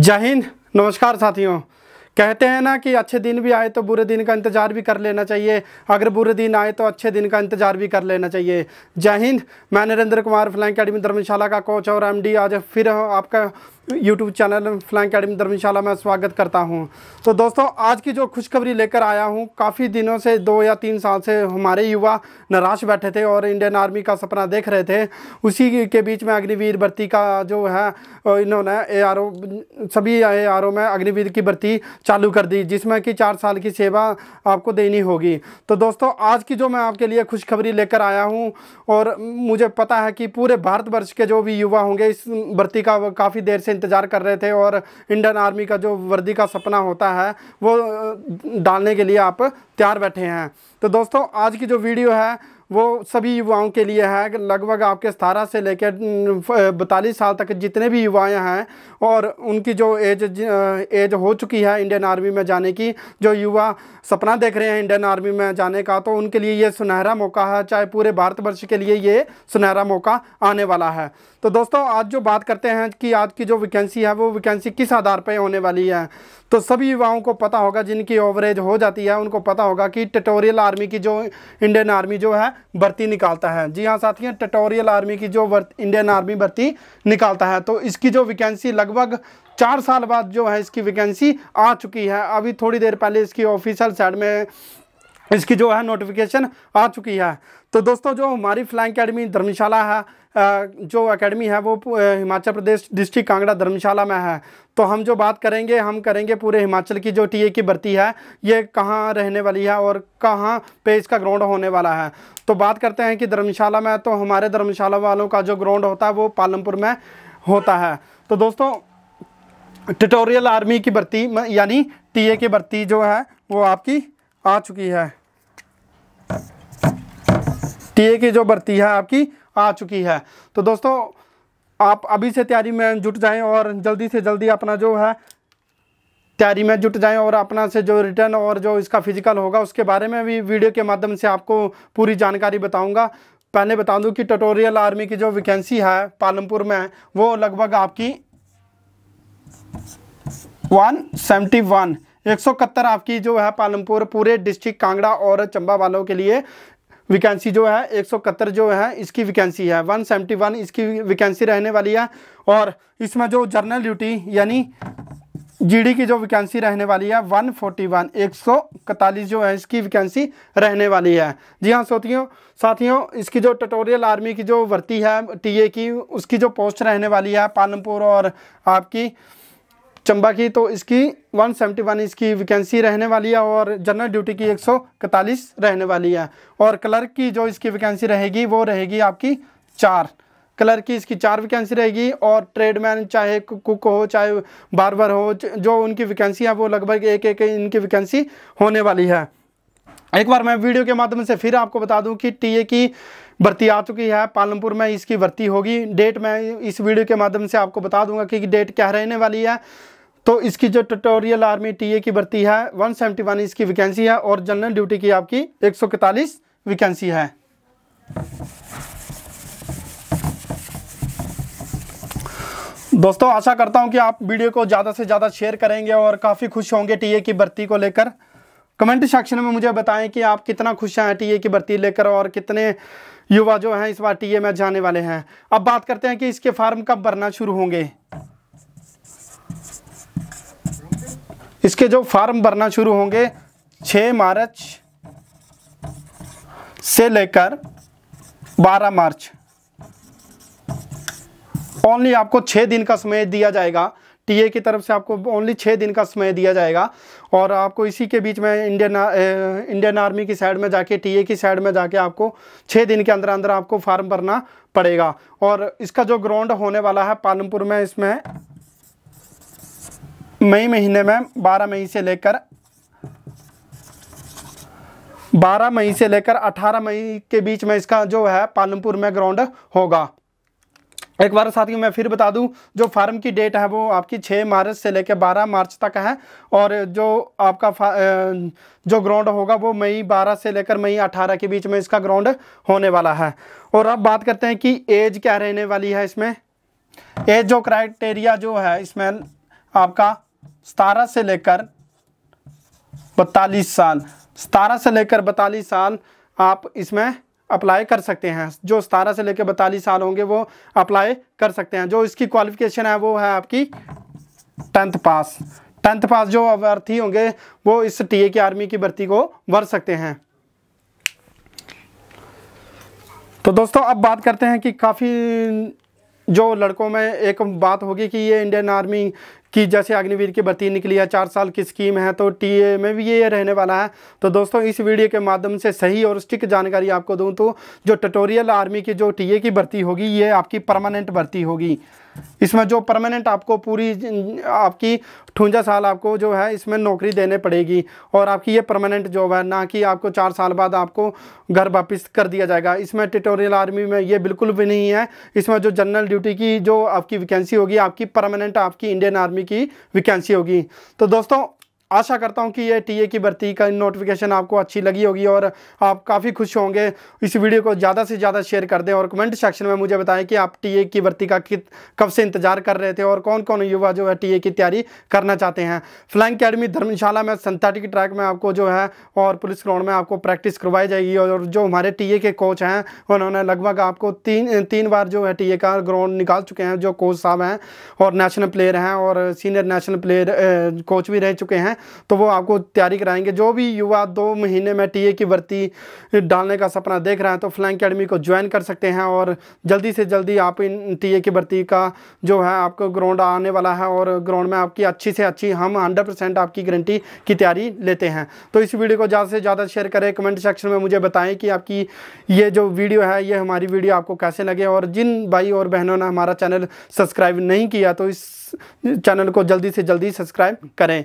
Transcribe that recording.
जय हिंद नमस्कार साथियों कहते हैं ना कि अच्छे दिन भी आए तो बुरे दिन का इंतजार भी कर लेना चाहिए अगर बुरे दिन आए तो अच्छे दिन का इंतजार भी कर लेना चाहिए जय हिंद मैं नरेंद्र कुमार फ्लाइंग अकेडमी धर्मशाला का कोच और एमडी आज फिर आपका YouTube channel flying academy Dharamshala में स्वागत करता हूं तो दोस्तों आज की जो खुशखबरी लेकर आया हूं काफ़ी दिनों से दो या तीन साल से हमारे युवा निराश बैठे थे और इंडियन आर्मी का सपना देख रहे थे उसी के बीच में अग्निवीर भर्ती का जो है इन्होंने ए आर सभी ए आर में अग्निवीर की भर्ती चालू कर दी जिसमें कि चार साल की सेवा आपको देनी होगी तो दोस्तों आज की जो मैं आपके लिए खुशखबरी लेकर आया हूँ और मुझे पता है कि पूरे भारतवर्ष के जो भी युवा होंगे इस भर्ती का काफ़ी देर से इंतज़ार कर रहे थे और इंडियन आर्मी का जो वर्दी का सपना होता है वो डालने के लिए आप तैयार बैठे हैं तो दोस्तों आज की जो वीडियो है वो सभी युवाओं के लिए है लगभग आपके अठारह से लेकर बतालीस साल तक जितने भी युवाएं हैं और उनकी जो एज एज हो चुकी है इंडियन आर्मी में जाने की जो युवा सपना देख रहे हैं इंडियन आर्मी में जाने का तो उनके लिए ये सुनहरा मौका है चाहे पूरे भारतवर्ष के लिए ये सुनहरा मौका आने वाला है तो दोस्तों आज जो बात करते हैं कि आज की जो वैकेंसी है वो वैकेंसी किस आधार पर होने वाली है तो सभी युवाओं को पता होगा जिनकी ओवरेज हो जाती है उनको पता होगा कि टटोरियल आर्मी की जो इंडियन आर्मी जो है भर्ती निकालता है जी हाँ साथियों टटोरियल आर्मी की जो इंडियन आर्मी भर्ती निकालता है तो इसकी जो वैकेंसी लगभग चार साल बाद जो है इसकी वैकेंसी आ चुकी है अभी थोड़ी देर पहले इसकी ऑफिशियल साइड में इसकी जो है नोटिफिकेशन आ चुकी है तो दोस्तों जो हमारी फ्लाइंग अकेडमी धर्मशाला है जो एकेडमी है वो हिमाचल प्रदेश डिस्ट्रिक्ट कांगड़ा धर्मशाला में है तो हम जो बात करेंगे हम करेंगे पूरे हिमाचल की जो टीए की भर्ती है ये कहाँ रहने वाली है और कहाँ पे इसका ग्राउंड होने वाला है तो बात करते हैं कि धर्मशाला में तो हमारे धर्मशाला वालों का जो ग्राउंड होता है वो पालमपुर में होता है तो दोस्तों ट्यूटोरियल आर्मी की भर्ती यानी टीए की भर्ती जो है वो आपकी आ चुकी है टीए की जो भर्ती है आपकी आ चुकी है तो दोस्तों आप अभी से तैयारी में जुट जाएं और जल्दी से जल्दी अपना जो है तैयारी में जुट जाएं और अपना से जो रिटर्न और जो इसका फिजिकल होगा उसके बारे में भी वीडियो के माध्यम से आपको पूरी जानकारी बताऊंगा पहले बता दूं कि टटोरियल आर्मी की जो वैकेंसी है पालमपुर में वो लगभग आपकी वन सेवेंटी वन एक सौ इकहत्तर आपकी जो है पालमपुर पूरे डिस्ट्रिक्ट कांगड़ा और चंबा वालों के लिए वैकेंसी जो है एक जो है इसकी वैकेंसी है 171 इसकी वैकेंसी रहने वाली है और इसमें जो जर्नल ड्यूटी यानी जीडी की जो वैकेंसी रहने वाली है 141 141 जो है इसकी वैकेंसी रहने वाली है जी हाँ साथियों साथियों इसकी जो टटोरियल आर्मी की जो भर्ती है टीए की उसकी जो पोस्ट रहने वाली है पालमपुर और आपकी चंबा की तो इसकी 171 इसकी वैकेंसी रहने वाली है और जनरल ड्यूटी की 141 रहने वाली है और क्लर्क की जो इसकी वैकेंसी रहेगी वो रहेगी आपकी चार क्लर्क की इसकी चार वैकेंसी रहेगी और ट्रेडमैन चाहे कुक हो चाहे बारबर हो जो उनकी वैकेंसी है वो लगभग एक एक इनकी वैकेंसी होने वाली है एक बार मैं वीडियो के माध्यम से फिर आपको बता दूं कि टीए की भर्ती आ चुकी है पालमपुर में इसकी भर्ती होगी डेट मैं इस वीडियो के माध्यम से आपको बता दूंगा कि डेट क्या रहने वाली है तो इसकी जो ट्यूटोरियल आर्मी टीए की भर्ती है 171 इसकी वैकेंसी है और जनरल ड्यूटी की आपकी एक वैकेंसी है दोस्तों आशा करता हूं कि आप वीडियो को ज़्यादा से ज़्यादा शेयर करेंगे और काफ़ी खुश होंगे टीए की भर्ती को लेकर कमेंट सेक्शन में मुझे बताएं कि आप कितना खुश हैं टीए की भर्ती लेकर और कितने युवा जो हैं इस बार टीए में जाने वाले हैं अब बात करते हैं कि इसके फार्म कब भरना शुरू होंगे इसके जो फार्म भरना शुरू होंगे 6 मार्च से लेकर 12 मार्च ओनली आपको छः दिन का समय दिया जाएगा टीए की तरफ से आपको ओनली छः दिन का समय दिया जाएगा और आपको इसी के बीच में इंडियन इंडियन आर्मी की साइड में जाके टीए की साइड में जाके आपको छः दिन के अंदर अंदर आपको फार्म भरना पड़ेगा और इसका जो ग्राउंड होने वाला है पालमपुर में इसमें मई महीने में बारह मई से लेकर 12 मई से लेकर 18 मई के बीच में इसका जो है पालमपुर में ग्राउंड होगा एक बार साथियों मैं फिर बता दूं जो फार्म की डेट है वो आपकी 6 मार्च से लेकर 12 मार्च तक है और जो आपका जो ग्राउंड होगा वो मई 12 से लेकर मई 18 के बीच में इसका ग्राउंड होने वाला है और अब बात करते हैं कि एज क्या रहने वाली है इसमें एज जो क्राइटेरिया जो है इसमें आपका सतारह से लेकर बतालीस साल सतारह से लेकर बतालीस साल आप इसमें अप्लाई कर सकते हैं जो सतारह से लेकर बतालीस साल होंगे वो अप्लाई कर सकते हैं जो इसकी क्वालिफिकेशन है वो है आपकी टेंथ पास टेंथ पास जो अभ्यर्थी होंगे वो इस टीए की आर्मी की भर्ती को भर सकते हैं तो दोस्तों अब बात करते हैं कि काफ़ी जो लड़कों में एक बात होगी कि ये इंडियन आर्मी कि जैसे अग्निवीर की भर्ती निकली है चार साल की स्कीम है तो टी में भी ये रहने वाला है तो दोस्तों इस वीडियो के माध्यम से सही और स्टिक जानकारी आपको दूँ तो जो टटोरियल आर्मी की जो टी की भर्ती होगी ये आपकी परमानेंट भर्ती होगी इसमें जो परमानेंट आपको पूरी आपकी ठूंजा साल आपको जो है इसमें नौकरी देने पड़ेगी और आपकी ये परमानेंट जॉब है ना कि आपको चार साल बाद आपको घर वापस कर दिया जाएगा इसमें टिटोरियल आर्मी में ये बिल्कुल भी नहीं है इसमें जो जनरल ड्यूटी की जो आपकी वैकेंसी होगी आपकी परमानेंट आपकी इंडियन आर्मी आर्मी की वैकेंसी होगी तो दोस्तों आशा करता हूँ कि ये टीए की भर्ती का नोटिफिकेशन आपको अच्छी लगी होगी और आप काफ़ी खुश होंगे इस वीडियो को ज़्यादा से ज़्यादा शेयर कर दें और कमेंट सेक्शन में मुझे बताएं कि आप टीए की भर्ती का कित कब से इंतजार कर रहे थे और कौन कौन युवा जो है टीए की तैयारी करना चाहते हैं फ्लाइंग अकेडमी धर्मशाला में संताटी ट्रैक में आपको जो है और पुलिस ग्राउंड में आपको प्रैक्टिस करवाई जाएगी और जो हमारे टी के कोच हैं उन्होंने लगभग आपको तीन तीन बार जो है टी का ग्राउंड निकाल चुके हैं जो कोच साहब हैं और नेशनल प्लेयर हैं और सीनियर नेशनल प्लेयर कोच भी रह चुके हैं तो वो आपको तैयारी कराएंगे जो भी युवा दो महीने में टीए की भर्ती डालने का सपना देख रहा है तो फ्लाइंग अकेडमी को ज्वाइन कर सकते हैं और जल्दी से जल्दी आप इन टीए की भर्ती का जो है आपको ग्राउंड आने वाला है और ग्राउंड में आपकी अच्छी से अच्छी हम हंड्रेड आपकी गारंटी की तैयारी लेते हैं तो इस वीडियो को ज़्यादा से ज़्यादा शेयर करें कमेंट सेक्शन में मुझे बताएं कि आपकी ये जो वीडियो है ये हमारी वीडियो आपको कैसे लगे और जिन भाई और बहनों ने हमारा चैनल सब्सक्राइब नहीं किया तो इस चैनल को जल्दी से जल्दी सब्सक्राइब करें